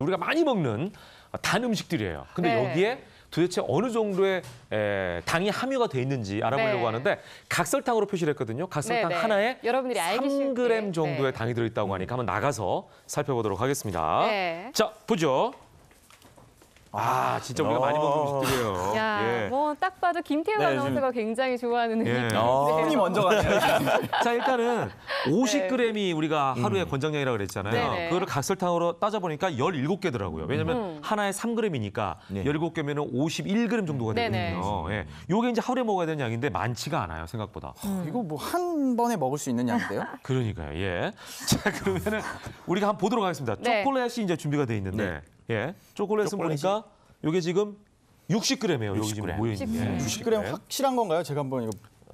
우리가 많이 먹는 단 음식들이에요. 근데 네. 여기에 도대체 어느 정도의 에, 당이 함유가 돼 있는지 알아보려고 네. 하는데 각설탕으로 표시를 했거든요. 각설탕 네, 네. 하나에 여러분들이 3g 정도의 네. 당이 들어있다고 하니까 한번 나가서 살펴보도록 하겠습니다. 네. 자, 보죠. 아, 진짜 우리가 많이 먹는 음식들이에요. 아. 야, 예. 뭐 딱 봐도 김태우 네, 아나운서가 네. 굉장히 좋아하는 예. 음식. 아. 손이 먼저 가네요. 자, 일단은 50g이 우리가 음. 하루의 권장량이라고 그랬잖아요. 네네. 네. 그거를 각설탕으로 따져보니까 17개더라고요. 왜냐면 음. 하나에 3g이니까 예. 17개면 51g 정도가 되거든요. 예. 요게 이제 하루에 먹어야 되는 양인데 많지가 않아요, 생각보다. 음. 아, 이거 뭐 한 번에 먹을 수 있는 양인데요? 그러니까요, 예. 자, 그러면은 우리가 한번 보도록 하겠습니다. 네. 초콜릿이 이제 준비가 돼 있는데. 네. 예. 초콜릿은 보니까 요게 지금 60g이에요. 여기 지금 60g. 모여 있는. 60g 확실한 건가요? 제가 한번 이거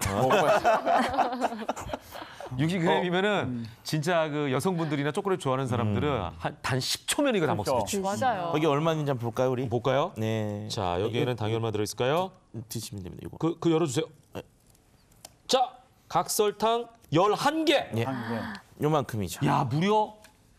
먹어봐요. 60g이면은 어, 음. 진짜 그 여성분들이나 초콜릿 좋아하는 사람들은 음. 한, 단 10초면 이거 다 그렇죠. 먹습니다. 맞아요. 거기 음. 얼마인지 한번 볼까요, 우리? 볼까요? 네. 자, 여기에는 당이 얼마 들어 있을까요? 드시면 됩니다. 이거. 그, 그 열어주세요. 네. 자, 각설탕 11개. 예. 요만큼이죠. 야, 무려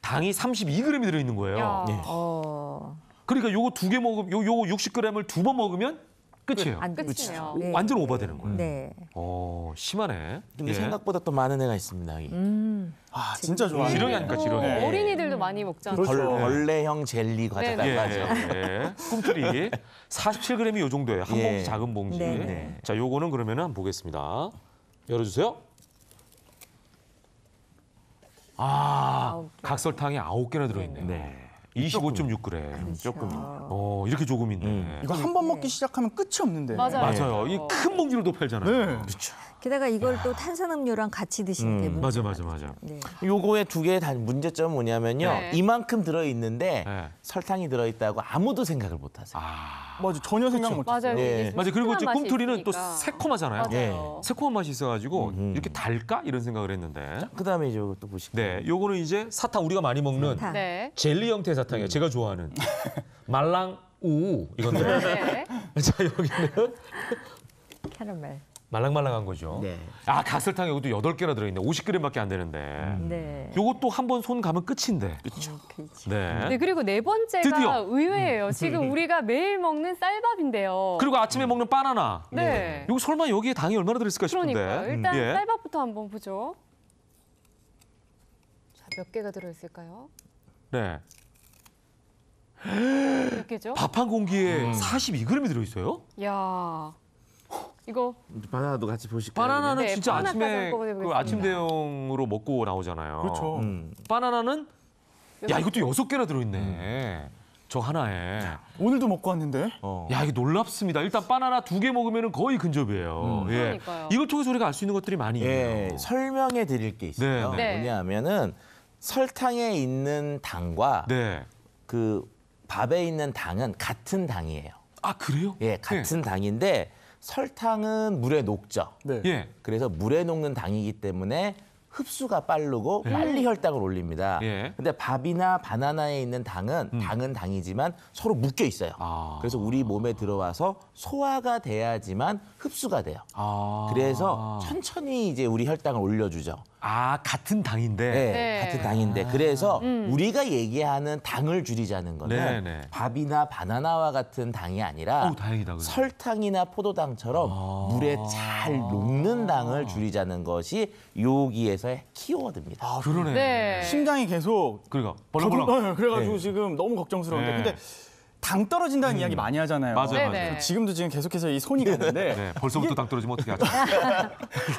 당이 32g이 들어있는 거예요. 네. 어... 그러니까 요거 두 개 먹으면 요, 요거 60g을 두 번 먹으면 끝이에요. 안 끝이에요. 그렇죠. 네. 완전 오버되는 거예요. 네. 어 심하네. 근데 예. 생각보다 또 많은 애가 있습니다. 음, 아 진짜 좋아. 지렁이 니까 지렁이. 네. 어린이들도 많이 먹잖아요. 그렇죠. 예. 벌레형 젤리 과자가 네. 네. 맞 꿈틀이 47g이 요 정도예요. 한 예. 봉지 작은 봉지. 네. 네. 자 요거는 그러면은 보겠습니다. 열어주세요. 아, 각설탕이 아홉 개나 들어있네요. 네. 25.6g. 음, 조금. 그렇죠. 어, 이렇게 조금인데. 음. 이거 한 번 먹기 네. 시작하면 끝이 없는데. 맞아요. 맞아요. 이큰 네. 봉지로도 팔잖아요. 네. 그렇죠. 게다가 이걸 야. 또 탄산음료랑 같이 드시는 게 음, 맞아 맞아 맞아. 네. 요거의 두 개의 단 문제점 뭐냐면요. 네. 이만큼 들어 있는데 네. 설탕이 들어 있다고 아무도 생각을 못 하세요. 아... 맞아 전혀 생각 못 하세요. 맞아요. 네. 맞아 그리고 이제 꿈틀이는 또 새콤하잖아요. 맞아요. 예. 새콤한 맛이 있어 가지고 음. 이렇게 달까 이런 생각을 했는데. 그다음에 이제 또 보시고. 네. 요거는 이제 사탕 우리가 많이 먹는 사 네. 젤리 형태 사탕이에요. 음. 제가 좋아하는. 말랑 우 이건데. 네. 자, 여기는 캐러멜. 말랑말랑한 거죠. 네. 아 닭설탕 여기도 여덟 개나 들어있네. 50g밖에 안 되는데. 네. 요것도 한 번 손 가면 끝인데. 그렇죠. 네. 네. 그리고 네 번째가 드디어. 의외예요. 음. 지금 우리가 매일 먹는 쌀밥인데요. 그리고 아침에 음. 먹는 바나나. 네. 네. 요 설마 여기에 당이 얼마나 들어있을까 싶은데. 그러니까 일단 음. 쌀밥부터 한 번 보죠. 자, 몇 개가 들어있을까요? 네. 몇 개죠? 밥 한 공기에 음. 42g이 들어있어요? 야. 이거 바나나도 같이 보실까요? 바나나는 네, 진짜 아침에 그보겠 아침 대용으로 먹고 나오잖아요. 그렇죠. 음. 바나나는 야 이것도 여섯 개나 들어있네. 음. 저 하나에. 오늘도 먹고 왔는데. 어. 야 이게 놀랍습니다. 일단 바나나 두 개 먹으면 거의 근접이에요. 음. 예. 그러니까요. 이걸 통해서 우리가 알 수 있는 것들이 많이 예, 있네요. 설명해 드릴 게 있어요. 네, 네, 네. 뭐냐면은 설탕에 있는 당과 네. 그 밥에 있는 당은 같은 당이에요. 아 그래요? 예, 같은 네. 당인데 설탕은 물에 녹죠. 네. 예. 그래서 물에 녹는 당이기 때문에 흡수가 빠르고 예. 빨리 혈당을 올립니다. 예. 근데 밥이나 바나나에 있는 당은 음. 당은 당이지만 서로 묶여 있어요. 아. 그래서 우리 몸에 들어와서 소화가 돼야지만 흡수가 돼요. 아. 그래서 천천히 이제 우리 혈당을 올려주죠. 아 같은 당인데 네, 네. 같은 당인데 그래서 아, 음. 우리가 얘기하는 당을 줄이자는 거는 네, 네, 밥이나 바나나와 같은 당이 아니라 오, 다행이다, 설탕이나 포도당처럼 아 물에 잘 녹는 당을 줄이자는 것이 요기에서의 키워드입니다. 아, 그러네. 네. 심장이 계속 그러니까 벌렁벌렁. 어, 그래가지고 네. 지금 너무 걱정스러운데 근데 당 떨어진다는 음. 이야기 많이 하잖아요. 맞아요, 네, 맞아요. 네. 지금도 지금 계속해서 이 손이 가는데 네, 네. 벌써부터 이게... 당 떨어지면 어떻게 하죠?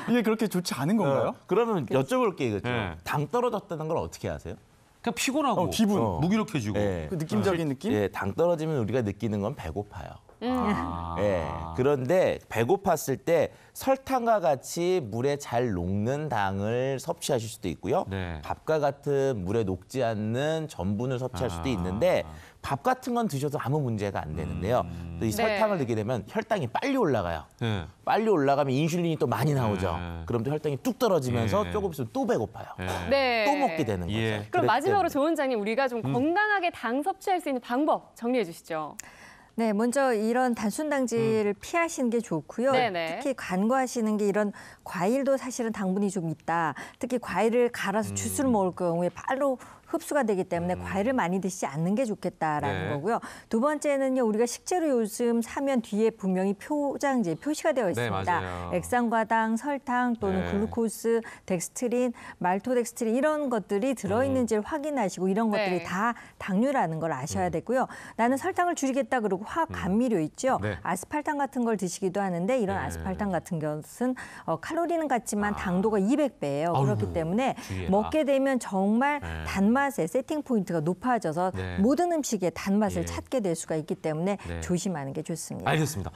이게 그렇게 좋지 않은 어, 건가요? 네. 그러면 여쭤볼 게 이거죠. 네. 당 떨어졌다는 걸 어떻게 아세요? 그냥 피곤하고 어, 기분 어. 무기력해지고 예. 그 느낌적인 어. 느낌? 예, 당 떨어지면 우리가 느끼는 건 배고파요. 음. 아. 예. 그런데 배고팠을 때 설탕과 같이 물에 잘 녹는 당을 섭취하실 수도 있고요. 네. 밥과 같은 물에 녹지 않는 전분을 섭취할 수도 아. 있는데 밥 같은 건 드셔도 아무 문제가 안 되는데요. 음. 또이 설탕을 드게 네. 되면 혈당이 빨리 올라가요. 네. 빨리 올라가면 인슐린이 또 많이 나오죠. 네. 그럼 또 혈당이 뚝 떨어지면서 네. 조금 있으면 또 배고파요. 네. 네. 또 먹게 되는 예. 거죠. 예. 그럼 마지막으로 때문 네. 조원장님 우리가 좀 음. 건강하게 당 섭취할 수 있는 방법 정리해 주시죠. 네, 먼저 이런 단순 당질을 음. 피하시는 게 좋고요. 네네. 네. 특히 간과하시는 게 이런 과일도 사실은 당분이 좀 있다. 특히 과일을 갈아서 음. 주스를 먹을 경우에 바로 흡수가 되기 때문에 음. 과일을 많이 드시지 않는 게 좋겠다라는 네. 거고요. 두 번째는요, 우리가 식재료 요즘 사면 뒤에 분명히 표장지 표시가 되어 네, 있습니다. 네, 액상과당, 설탕 또는 네. 글루코스, 덱스트린, 말토덱스트린 이런 것들이 들어있는지를 음. 확인하시고 이런 것들이 네. 다 당류라는 걸 아셔야 음. 되고요. 나는 설탕을 줄이겠다 그러고 화감미료 음. 있죠. 네. 아스팔탐 같은 걸 드시기도 하는데 이런 아스팔탐 같은 것은 어, 칼로리는 같지만 아. 당도가 200배예요. 그렇기 때문에 먹게 되면 정말 단맛 단맛의 세팅 포인트가 높아져서 네. 모든 음식의 단맛을 예. 찾게 될 수가 있기 때문에 네. 조심하는 게 좋습니다. 알겠습니다.